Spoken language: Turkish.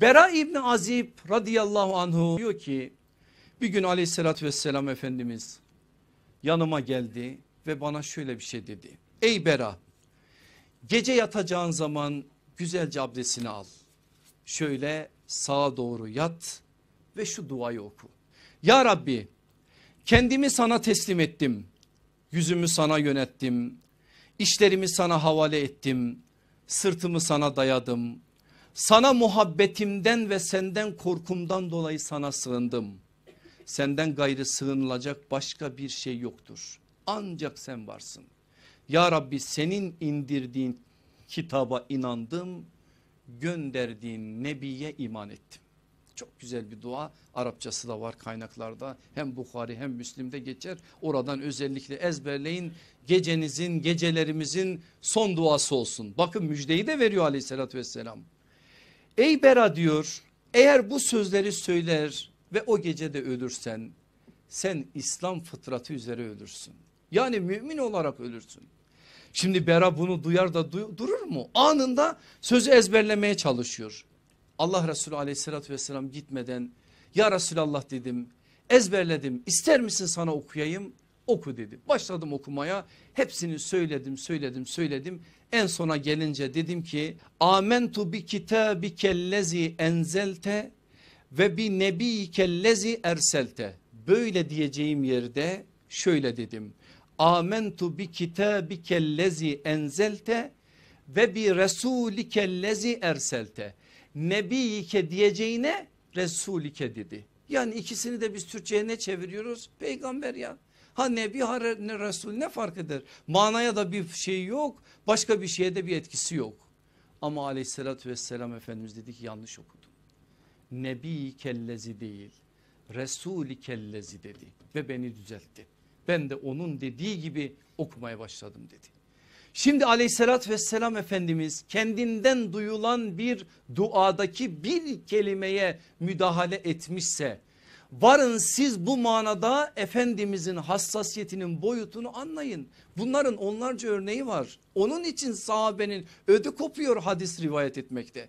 Bera İbni Azib radıyallahu anhu diyor ki bir gün aleyhissalatü vesselam Efendimiz yanıma geldi ve bana şöyle bir şey dedi. Ey Bera gece yatacağın zaman güzelce abdestini al. Şöyle sağa doğru yat ve şu duayı oku. Ya Rabbi kendimi sana teslim ettim. Yüzümü sana yönettim. işlerimi sana havale ettim. Sırtımı sana dayadım sana muhabbetimden ve senden korkumdan dolayı sana sığındım. Senden gayrı sığınılacak başka bir şey yoktur. Ancak sen varsın. Ya Rabbi senin indirdiğin kitaba inandım. Gönderdiğin Nebi'ye iman ettim. Çok güzel bir dua Arapçası da var kaynaklarda hem Bukhari hem Müslim'de geçer. Oradan özellikle ezberleyin gecenizin gecelerimizin son duası olsun. Bakın müjdeyi de veriyor aleyhissalatü vesselam. Ey Bera diyor eğer bu sözleri söyler ve o gecede ölürsen sen İslam fıtratı üzere ölürsün. Yani mümin olarak ölürsün. Şimdi Bera bunu duyar da du durur mu? Anında sözü ezberlemeye çalışıyor. Allah Resulü aleyhissalatü vesselam gitmeden ya Resulallah dedim ezberledim ister misin sana okuyayım? oku dedi. Başladım okumaya hepsini söyledim söyledim söyledim. En sona gelince dedim ki amentu bi kellezi enzelte ve bi nebi nebiyikellezi erselte. Böyle diyeceğim yerde şöyle dedim. Amentu bi kellezi enzelte ve bi resulikellezi erselte. Nebiyike diyeceğine Resulike dedi. Yani ikisini de biz Türkçe'ye ne çeviriyoruz? Peygamber ya. Ha nebi ha ne resul ne fark eder? Manaya da bir şey yok. Başka bir şeye de bir etkisi yok. Ama aleyhissalatü vesselam Efendimiz dedi ki yanlış okudum. Nebi kellezi değil. resul kellezi dedi ve beni düzeltti. Ben de onun dediği gibi okumaya başladım dedi. Şimdi aleyhissalatü vesselam Efendimiz kendinden duyulan bir duadaki bir kelimeye müdahale etmişse Varın siz bu manada Efendimizin hassasiyetinin boyutunu anlayın. Bunların onlarca örneği var. Onun için sahabenin ödü kopuyor hadis rivayet etmekte.